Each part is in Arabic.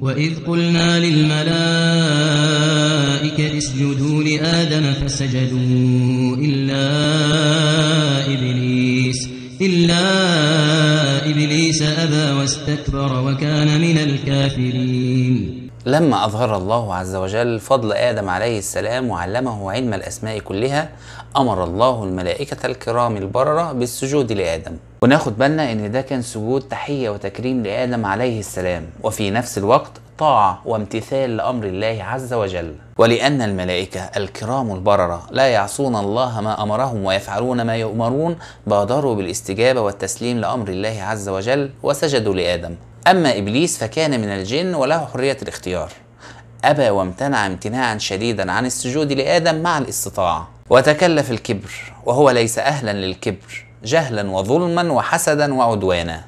وإذ قلنا للملائكة اسجدوا لآدم فسجدوا إلا إبليس إلا إبليس أبى واستكبر وكان من الكافرين لما أظهر الله عز وجل فضل آدم عليه السلام وعلمه علم الأسماء كلها أمر الله الملائكة الكرام البررة بالسجود لآدم وناخد بالنا إن ده كان سجود تحية وتكريم لآدم عليه السلام وفي نفس الوقت طاعة وامتثال لأمر الله عز وجل ولأن الملائكة الكرام البررة لا يعصون الله ما أمرهم ويفعلون ما يؤمرون بادروا بالاستجابة والتسليم لأمر الله عز وجل وسجدوا لآدم أما إبليس فكان من الجن وله حرية الاختيار أبى وامتنع امتناعا شديدا عن السجود لآدم مع الاستطاعة وتكلف الكبر وهو ليس أهلا للكبر جهلا وظلما وحسدا وعدوانا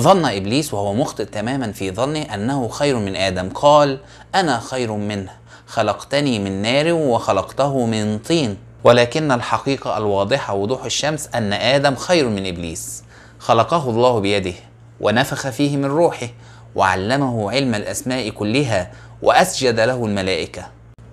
ظن إبليس وهو مخطئ تماما في ظنه أنه خير من آدم قال أنا خير منه خلقتني من نار وخلقته من طين ولكن الحقيقة الواضحة وضوح الشمس أن آدم خير من إبليس خلقه الله بيده ونفخ فيه من روحه وعلمه علم الأسماء كلها وأسجد له الملائكة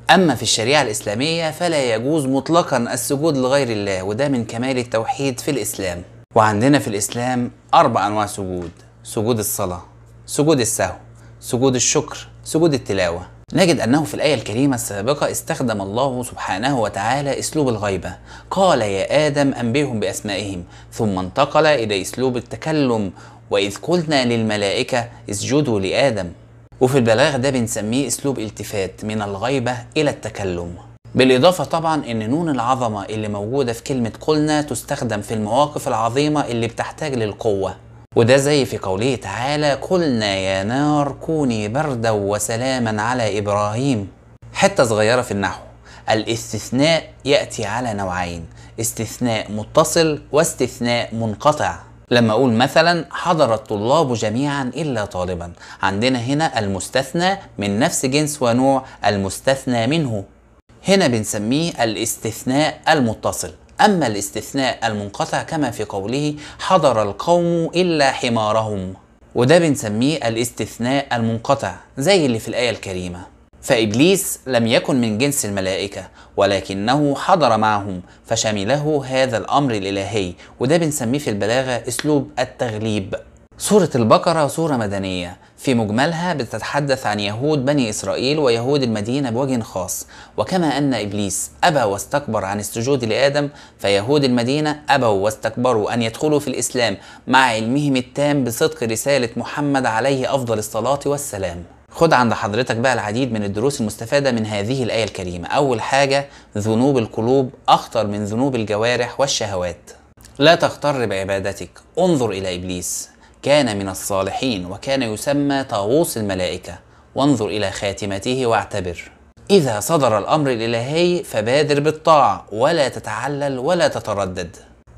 أما في الشريعة الإسلامية فلا يجوز مطلقا السجود لغير الله وده من كمال التوحيد في الإسلام وعندنا في الإسلام أربع أنواع سجود سجود الصلاة سجود السهو سجود الشكر سجود التلاوة نجد أنه في الآية الكريمة السابقة استخدم الله سبحانه وتعالى أسلوب الغيبة قال يا آدم أنبئهم بأسمائهم ثم انتقل إلى أسلوب التكلم وإذ قلنا للملائكة اسجدوا لآدم وفي البلاغ ده بنسميه أسلوب التفات من الغيبة إلى التكلم بالإضافة طبعا إن نون العظمة اللي موجودة في كلمة قلنا تستخدم في المواقف العظيمة اللي بتحتاج للقوة وده زي في قوله تعالى قلنا يا نار كوني بردا وسلاما على إبراهيم حتة صغيرة في النحو الاستثناء يأتي على نوعين استثناء متصل واستثناء منقطع لما اقول مثلا حضر الطلاب جميعا الا طالبا عندنا هنا المستثنى من نفس جنس ونوع المستثنى منه هنا بنسميه الاستثناء المتصل اما الاستثناء المنقطع كما في قوله حضر القوم الا حمارهم وده بنسميه الاستثناء المنقطع زي اللي في الايه الكريمه فابليس لم يكن من جنس الملائكه ولكنه حضر معهم فشمله هذا الامر الالهي وده بنسميه في البلاغه اسلوب التغليب سورة البقرة سورة مدنية في مجملها بتتحدث عن يهود بني إسرائيل ويهود المدينة بوجه خاص وكما أن إبليس أبى واستكبر عن السجود لآدم فيهود المدينة أبوا واستكبروا أن يدخلوا في الإسلام مع علمهم التام بصدق رسالة محمد عليه أفضل الصلاة والسلام خد عند حضرتك بقى العديد من الدروس المستفادة من هذه الآية الكريمة أول حاجة ذنوب القلوب أخطر من ذنوب الجوارح والشهوات لا تغتر بعبادتك انظر إلى إبليس كان من الصالحين وكان يسمى طاووس الملائكة وانظر إلى خاتمته واعتبر إذا صدر الأمر الإلهي فبادر بالطاعة ولا تتعلل ولا تتردد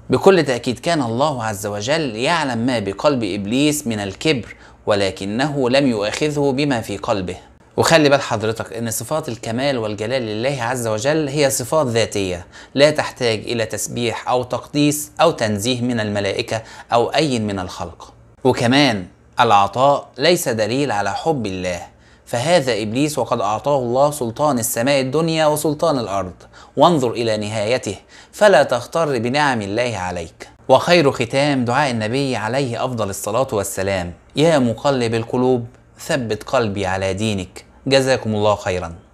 بكل تأكيد كان الله عز وجل يعلم ما بقلب إبليس من الكبر ولكنه لم يؤاخذه بما في قلبه وخلي بال حضرتك ان صفات الكمال والجلال لله عز وجل هي صفات ذاتيه لا تحتاج الى تسبيح او تقديس او تنزيه من الملائكه او اي من الخلق وكمان العطاء ليس دليل على حب الله فهذا ابليس وقد اعطاه الله سلطان السماء الدنيا وسلطان الارض وانظر الى نهايته فلا تغتر بنعم الله عليك وخير ختام دعاء النبي عليه افضل الصلاه والسلام يا مقلب القلوب ثبت قلبي على دينك جزاكم الله خيرا